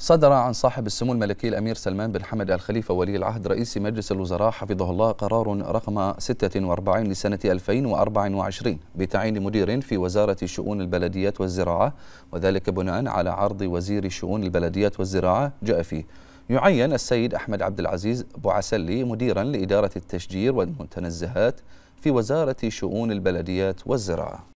صدر عن صاحب السمو الملكي الأمير سلمان بن حمد الخليفه ولي العهد رئيس مجلس الوزراء حفظه الله قرار رقم 46 لسنة 2024 بتعيين مدير في وزارة شؤون البلديات والزراعة وذلك بناء على عرض وزير شؤون البلديات والزراعة جاء فيه يعين السيد أحمد عبد العزيز بوعسلي مديرا لإدارة التشجير والمتنزهات في وزارة شؤون البلديات والزراعة